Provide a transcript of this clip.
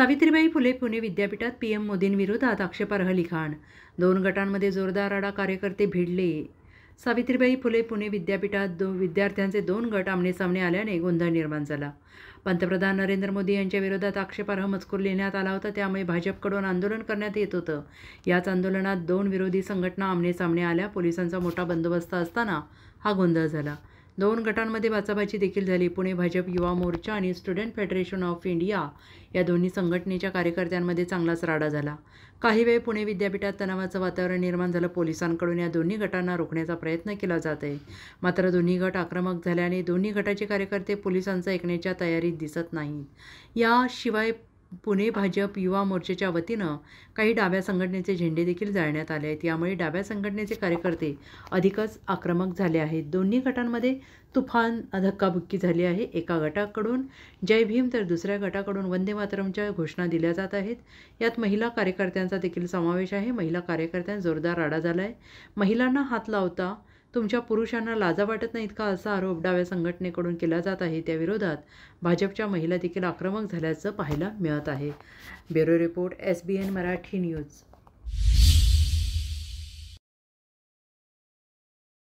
सावित्रीबाई फुले पुणे विद्यापीठात P M मोदींविरोधात आक्षेपार्ह लिखाण दोन गटांमध्ये जोरदार आडा कार्यकर्ते भिडले सावित्रीबाई फुले पुणे विद्यापीठात दो विद्यार्थ्यांचे दोन गट आमनेसामने आल्याने गोंधळ निर्माण झाला पंतप्रधान नरेंद्र मोदी यांच्या विरोधात आक्षेपार्ह मजकूर लिहिण्यात आला होता त्यामुळे भाजपकडून आंदोलन करण्यात येत होतं याच आंदोलनात दोन विरोधी संघटना आमनेसामने आल्या पोलिसांचा मोठा बंदोबस्त असताना हा गोंधळ झाला दोन गटांमध्ये बाचाबाची देखील झाली पुणे भाजप युवा मोर्चा आणि स्टुडंट फेडरेशन ऑफ इंडिया या दोन्ही संघटनेच्या कार्यकर्त्यांमध्ये चांगलाच राडा झाला काही वेळ पुणे विद्यापीठात तणावाचं वातावरण निर्माण झालं पोलिसांकडून या दोन्ही गटांना रोखण्याचा प्रयत्न केला जात आहे मात्र दोन्ही गट आक्रमक झाल्याने दोन्ही गटाचे कार्यकर्ते पोलिसांचा ऐकण्याच्या तयारीत दिसत नाहीत याशिवाय पुणे भाजप युवा मोर्चाच्या वतीनं काही डाव्या संघटनेचे झेंडे देखील जाळण्यात आले आहेत यामुळे डाव्या संघटनेचे कार्यकर्ते अधिकच आक्रमक झाले आहेत दोन्ही गटांमध्ये तुफान धक्काबुक्की झाली आहे एका गटाकडून जय भीम तर दुसऱ्या गटाकडून वंदे मातरमच्या घोषणा दिल्या जात आहेत यात महिला कार्यकर्त्यांचा देखील समावेश आहे महिला कार्यकर्त्यांना जोरदार राडा झाला आहे महिलांना हात लावता तुमच्या पुरुषांना लाजा वाटत नाहीत का असा आरोप डाव्या संघटनेकडून केला जात आहे त्याविरोधात भाजपच्या महिला देखील आक्रमक झाल्याचं पाहायला मिळत आहे bureau report S B N Marathi news